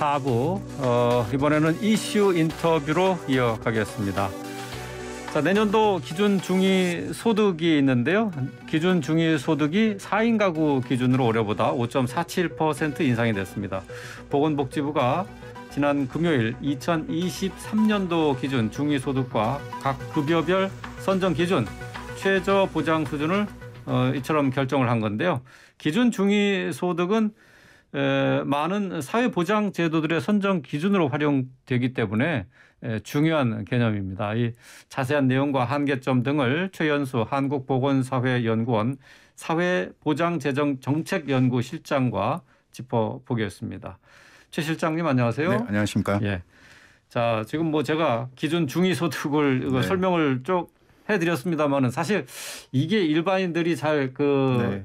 4부 어, 이번에는 이슈 인터뷰로 이어가겠습니다. 자, 내년도 기준 중위 소득이 있는데요. 기준 중위 소득이 4인 가구 기준으로 올해보다 5.47% 인상이 됐습니다. 보건복지부가 지난 금요일 2023년도 기준 중위 소득과 각 급여별 선정 기준 최저 보장 수준을 어, 이처럼 결정을 한 건데요. 기준 중위 소득은 많은 사회보장 제도들의 선정 기준으로 활용되기 때문에 에, 중요한 개념입니다. 이 자세한 내용과 한계점 등을 최연수 한국보건사회연구원 사회보장재정정책연구실장과 짚어보겠습니다. 최 실장님 안녕하세요. 네, 안녕하십니까. 예. 자 지금 뭐 제가 기준 중위소득을 네. 설명을 쭉 해드렸습니다만은 사실 이게 일반인들이 잘그 네.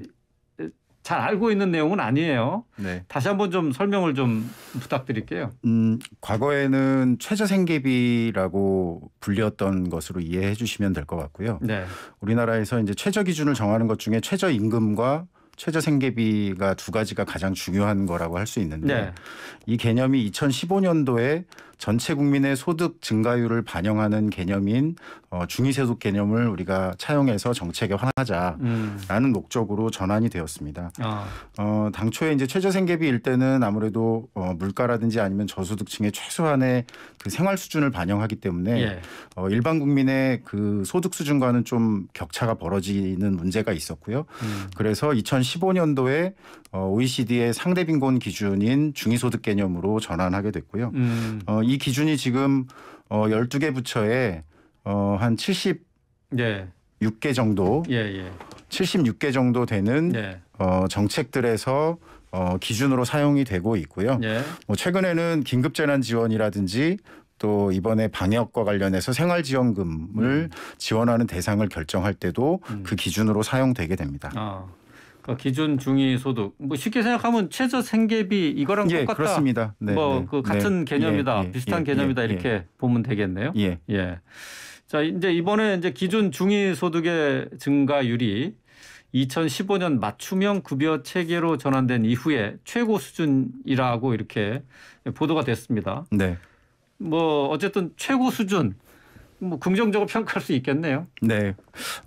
잘 알고 있는 내용은 아니에요. 네. 다시 한번 좀 설명을 좀 부탁드릴게요. 음, 과거에는 최저생계비라고 불렸던 것으로 이해해 주시면 될 것 같고요. 네. 우리나라에서 이제 최저 기준을 정하는 것 중에 최저 임금과 최저 생계비가 두 가지가 가장 중요한 거라고 할 수 있는데 네. 이 개념이 2015년도에 전체 국민의 소득 증가율을 반영하는 개념인 어, 중위세속 개념을 우리가 차용해서 정책에 환하자라는 음. 목적으로 전환이 되었습니다. 아. 어, 당초에 이제 최저생계비일 때는 아무래도 어, 물가라든지 아니면 저소득층의 최소한의 그 생활 수준을 반영하기 때문에 예. 어, 일반 국민의 그 소득 수준과는 좀 격차가 벌어지는 문제가 있었고요. 음. 그래서 2015년도에 어, OECD의 상대 빈곤 기준인 중위소득 개념으로 전환하게 됐고요. 음. 어, 이 기준이 지금 어, 12개 부처에 어, 한 76개 예. 정도 예, 예. 76개 정도 되는 예. 어, 정책들에서 어, 기준으로 사용이 되고 있고요. 예. 뭐 최근에는 긴급재난 지원이라든지 또 이번에 방역과 관련해서 생활지원금을 음. 지원하는 대상을 결정할 때도 음. 그 기준으로 사용되게 됩니다. 아. 그러니까 기준 중위 소득 뭐 쉽게 생각하면 최저 생계비 이거랑 예, 똑같다. 그렇습니다. 네, 뭐그 네. 네, 같은 예, 개념이다, 예, 비슷한 예, 개념이다 이렇게 보면 되겠네요. 예. 예. 자 이제 이번에 이제 기준 중위 소득의 증가율이 2015년 맞춤형 급여 체계로 전환된 이후에 최고 수준이라고 이렇게 보도가 됐습니다. 네. 뭐 어쨌든 최고 수준 뭐 긍정적으로 평가할 수 있겠네요. 네.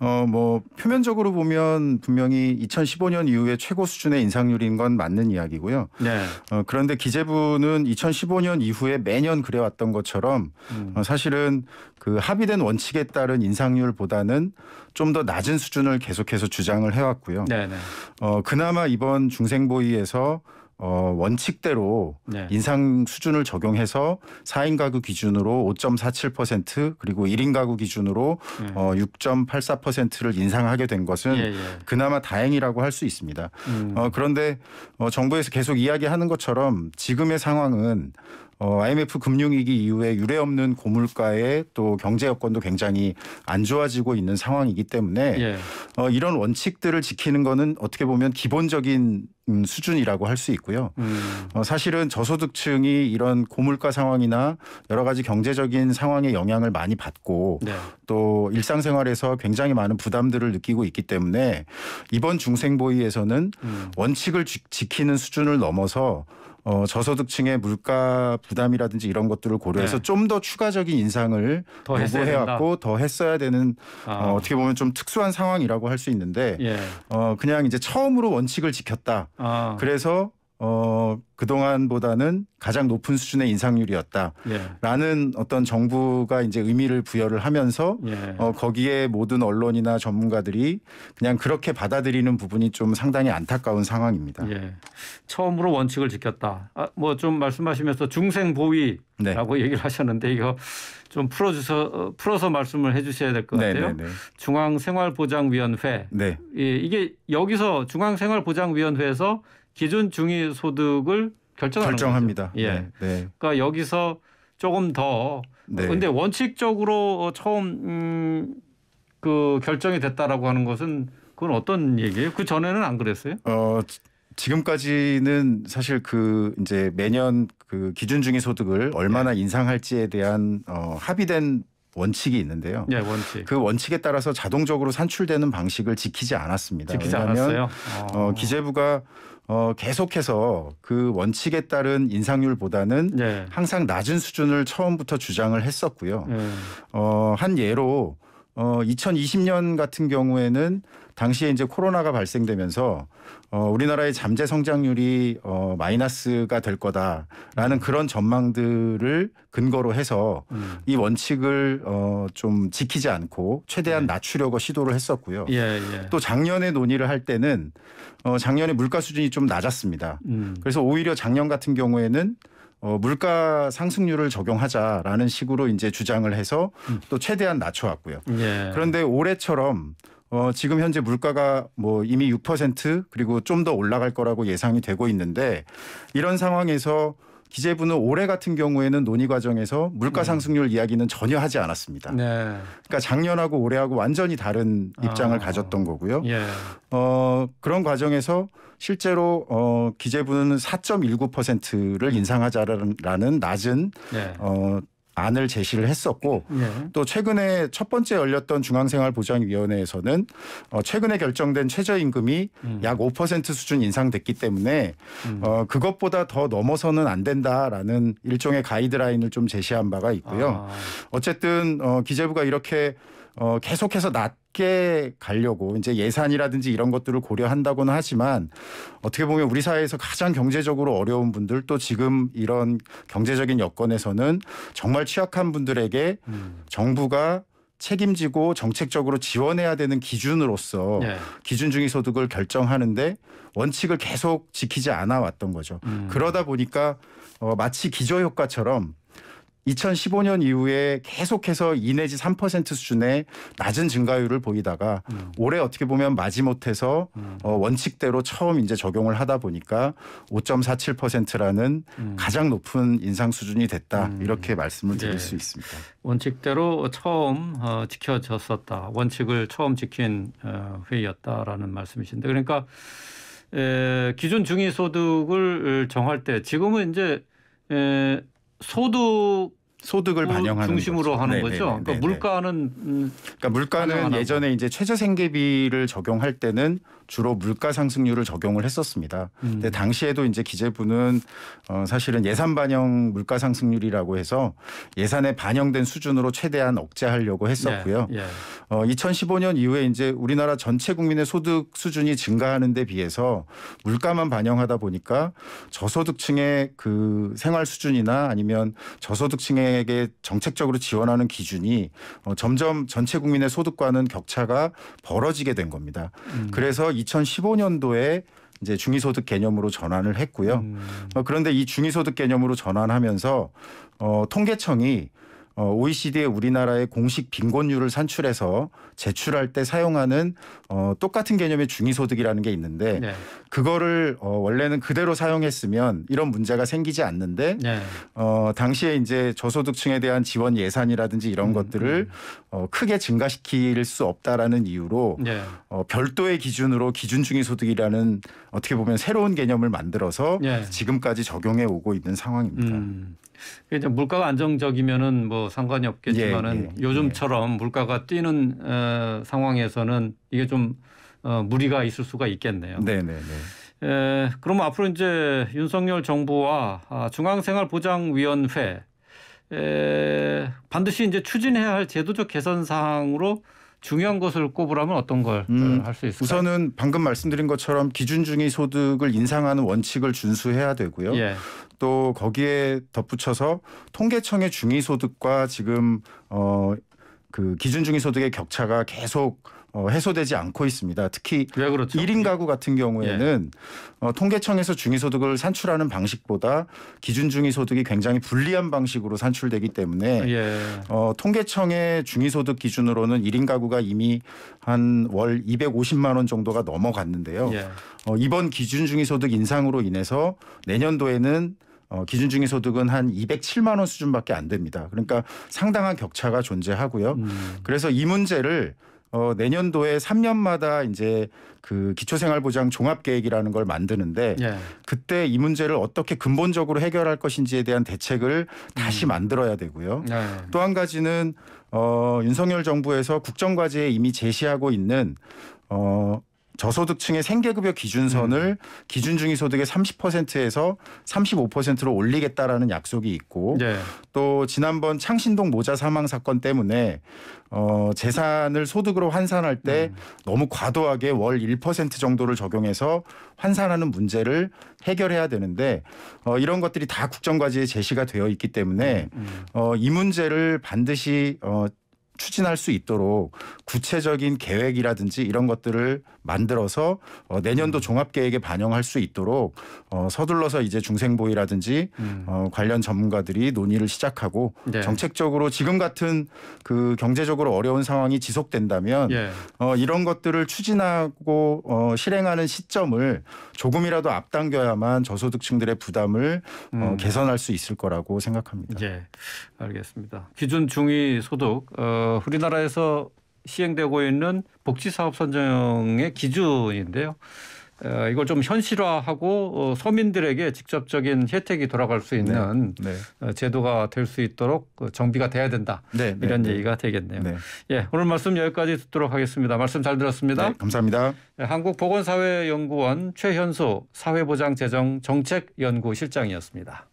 어 뭐 표면적으로 보면 분명히 2015년 이후에 최고 수준의 인상률인 건 맞는 이야기고요. 네. 어 그런데 기재부는 2015년 이후에 매년 그래왔던 것처럼 음. 어, 사실은 그 합의된 원칙에 따른 인상률보다는 좀 더 낮은 수준을 계속해서 주장을 해왔고요. 네. 네. 어 그나마 이번 중생보위에서 어, 원칙대로 네. 인상 수준을 적용해서 4인 가구 기준으로 5.47% 그리고 1인 가구 기준으로 네. 어, 6.84%를 인상하게 된 것은 예, 예. 그나마 다행이라고 할 수 있습니다. 음. 어, 그런데 어, 정부에서 계속 이야기하는 것처럼 지금의 상황은 어, IMF 금융위기 이후에 유례 없는 고물가에 또 경제 여건도 굉장히 안 좋아지고 있는 상황이기 때문에 예. 어, 이런 원칙들을 지키는 거는 어떻게 보면 기본적인 음, 수준이라고 할 수 있고요. 음. 어, 사실은 저소득층이 이런 고물가 상황이나 여러 가지 경제적인 상황에 영향을 많이 받고 네. 또 일상생활에서 굉장히 많은 부담들을 느끼고 있기 때문에 이번 중생보위에서는 음. 원칙을 지키는 수준을 넘어서 어, 저소득층의 물가 부담이라든지 이런 것들을 고려해서 네. 좀더 추가적인 인상을 더 요구해왔고 더 했어야 되는 아. 어, 떻게 보면 좀 특수한 상황이라고 할 수 있는데 예. 어, 그냥 이제 처음으로 원칙을 지켰다. 아. 그래서 어, 그동안보다는 가장 높은 수준의 인상률이었다라는 예. 어떤 정부가 이제 의미를 부여를 하면서 예. 어, 거기에 모든 언론이나 전문가들이 그냥 그렇게 받아들이는 부분이 좀 상당히 안타까운 상황입니다. 예. 처음으로 원칙을 지켰다. 아, 뭐좀 말씀하시면서 중생 보위라고 네. 얘기를 하셨는데 이거 좀 풀어주서 어, 풀어서 말씀을 해주셔야 될것 네, 같아요. 네, 네, 중앙생활보장위원회. 네. 예, 이게 여기서 중앙생활보장위원회에서 기준 중위 소득을 결정합니다 거죠. 예. 네, 네. 그러니까 여기서 조금 더 네. 근데 원칙적으로 처음 음, 그 결정이 됐다라고 하는 것은 그건 어떤 얘기예요? 그 전에는 안 그랬어요? 어 지금까지는 사실 그 이제 매년 그 기준 중위 소득을 얼마나 예. 인상할지에 대한 어, 합의된 원칙이 있는데요. 네, 원칙. 그 원칙에 따라서 자동적으로 산출되는 방식을 지키지 않았습니다. 지키지 않았어요. 어, 어, 기재부가 어, 계속해서 그 원칙에 따른 인상률보다는 네. 항상 낮은 수준을 처음부터 주장을 했었고요. 네. 어, 한 예로 어, 2020년 같은 경우에는 당시에 이제 코로나가 발생되면서 어, 우리나라의 잠재 성장률이 어, 마이너스가 될 거다라는 그런 전망들을 근거로 해서 음. 이 원칙을 어, 좀 지키지 않고 최대한 네. 낮추려고 시도를 했었고요. 예, 예. 또 작년에 논의를 할 때는 어, 작년에 물가 수준이 좀 낮았습니다. 음. 그래서 오히려 작년 같은 경우에는 어, 물가 상승률을 적용하자라는 식으로 이제 주장을 해서 음. 또 최대한 낮춰왔고요. 예. 그런데 올해처럼 어, 지금 현재 물가가 뭐 이미 6% 그리고 좀 더 올라갈 거라고 예상이 되고 있는데 이런 상황에서 기재부는 올해 같은 경우에는 논의 과정에서 물가 음. 상승률 네. 이야기는 전혀 하지 않았습니다. 네. 그러니까 작년하고 올해하고 완전히 다른 입장을 아. 가졌던 거고요. 예. 어, 그런 과정에서 실제로 어, 기재부는 4.19%를 인상하자라는 낮은 네. 어, 안을 제시를 했었고 예. 또 최근에 첫 번째 열렸던 중앙생활보장위원회에서는 어, 최근에 결정된 최저임금이 음. 약5% 수준 인상됐기 때문에 음. 어, 그것보다 더 넘어서는 안 된다라는 일종의 가이드라인을 좀 제시한 바가 있고요. 아. 어쨌든 어, 기재부가 이렇게 어, 계속해서 낮 쉽게 가려고 이제 예산이라든지 이런 것들을 고려한다고는 하지만 어떻게 보면 우리 사회에서 가장 경제적으로 어려운 분들 또 지금 이런 경제적인 여건에서는 정말 취약한 분들에게 음. 정부가 책임지고 정책적으로 지원해야 되는 기준으로서 네. 기준 중위 소득을 결정하는데 원칙을 계속 지키지 않아 왔던 거죠. 음. 그러다 보니까 어, 마치 기저 효과처럼 2015년 이후에 계속해서 2 내지 3% 수준의 낮은 증가율을 보이다가 음. 올해 어떻게 보면 마지못해서 음. 어, 원칙대로 처음 이제 적용을 하다 보니까 5.47%라는 음. 가장 높은 인상 수준이 됐다 음. 이렇게 말씀을 드릴 네. 수 있습니다. 원칙대로 처음 어, 지켜졌었다. 원칙을 처음 지킨 어, 회의였다라는 말씀이신데 그러니까 에, 기준 중위소득을 정할 때 지금은 이제 에, 소득 소득을 뭐 반영하는 중심으로 네, 거죠. 하는 네, 거죠. 그러니까 네, 물가는 음, 그러니까 물가는 예전에 이제 최저 생계비를 적용할 때는 주로 물가 상승률을 적용을 했었습니다. 음. 근데 당시에도 이제 기재부는 어 사실은 예산 반영 물가 상승률이라고 해서 예산에 반영된 수준으로 최대한 억제하려고 했었고요. 예, 예. 어 2015년 이후에 이제 우리나라 전체 국민의 소득 수준이 증가하는 데 비해서 물가만 반영하다 보니까 저소득층의 그 생활 수준이나 아니면 저소득층의 은행에게 정책적으로 지원하는 기준이 어, 점점 전체 국민의 소득과는 격차가 벌어지게 된 겁니다. 음. 그래서 2015년도에 이제 중위소득 개념으로 전환을 했고요. 음. 어, 그런데 이 중위소득 개념으로 전환하면서 어, 통계청이 OECD의 어, 우리나라의 공식 빈곤율을 산출해서 제출할 때 사용하는 어, 똑같은 개념의 중위소득이라는 게 있는데 네. 그거를 어, 원래는 그대로 사용했으면 이런 문제가 생기지 않는데 네. 어, 당시에 이제 저소득층에 대한 지원 예산이라든지 이런 음, 것들을 음. 어, 크게 증가시킬 수 없다라는 이유로 예. 어, 별도의 기준으로 기준중위 소득이라는 어떻게 보면 새로운 개념을 만들어서 예. 지금까지 적용해 오고 있는 상황입니다. 음. 이 물가가 안정적이면은 뭐 상관이 없겠지만은 예, 예 요즘처럼 예. 물가가 뛰는 어, 상황에서는 이게 좀 어, 무리가 있을 수가 있겠네요. 네, 네, 네. 에, 그럼 앞으로 이제 윤석열 정부와 아, 중앙생활보장위원회 에, 반드시 이제 추진해야 할 제도적 개선 사항으로 중요한 것을 꼽으라면 어떤 걸 할수 음, 있을까요? 우선은 방금 말씀드린 것처럼 기준 중위 소득을 인상하는 원칙을 준수해야 되고요. 예. 또 거기에 덧붙여서 통계청의 중위 소득과 지금 어그 기준 중위 소득의 격차가 계속 어, 해소되지 않고 있습니다. 특히 왜 그렇죠? 1인 예. 가구 같은 경우에는 예. 어, 통계청에서 중위소득을 산출하는 방식보다 기준 중위소득이 굉장히 불리한 방식으로 산출되기 때문에 예. 어, 통계청의 중위소득 기준으로는 1인 가구가 이미 한 월 250만 원 정도가 넘어갔는데요. 예. 어, 이번 기준 중위소득 인상으로 인해서 내년도에는 어, 기준 중위 소득은 한 207만 원 수준밖에 안 됩니다. 그러니까 상당한 격차가 존재하고요. 음. 그래서 이 문제를 어, 내년도에 3년마다 이제 그 기초생활보장 종합계획이라는 걸 만드는데 예. 그때 이 문제를 어떻게 근본적으로 해결할 것인지에 대한 대책을 다시 음. 만들어야 되고요. 예. 네. 또한 가지는 어, 윤석열 정부에서 국정과제에 이미 제시하고 있는 어, 저소득층의 생계급여 기준선을 음. 기준 중위 소득의 30%에서 35%로 올리겠다라는 약속이 있고 네. 또 지난번 창신동 모자 사망 사건 때문에 어 재산을 소득으로 환산할 때 음. 너무 과도하게 월 1% 정도를 적용해서 환산하는 문제를 해결해야 되는데 어 이런 것들이 다 국정과제에 제시가 되어 있기 때문에 음. 음. 어이 문제를 반드시 어 추진할 수 있도록 구체적인 계획이라든지 이런 것들을 만들어서 어, 내년도 음. 종합계획에 반영할 수 있도록 어, 서둘러서 이제 중생보이라든지 음. 어, 관련 전문가들이 논의를 시작하고 네. 정책적으로 지금 같은 그 경제적으로 어려운 상황이 지속된다면 예. 어, 이런 것들을 추진하고 어, 실행하는 시점을 조금이라도 앞당겨야만 저소득층들의 부담을 어, 음. 어, 개선할 수 있을 거라고 생각합니다. 예, 알겠습니다. 기준 중위 소득 어, 어, 우리나라에서 시행되고 있는 복지사업 선정의 기준인데요. 어, 이걸 좀 현실화하고 어, 서민들에게 직접적인 혜택이 돌아갈 수 있는 네, 네. 어, 제도가 될 수 있도록 어, 정비가 돼야 된다. 네, 네 이런 네. 얘기가 되겠네요. 네. 예, 오늘 말씀 여기까지 듣도록 하겠습니다. 말씀 잘 들었습니다. 감사합니다. 예, 한국보건사회연구원 최현수 사회보장재정정책연구실장이었습니다.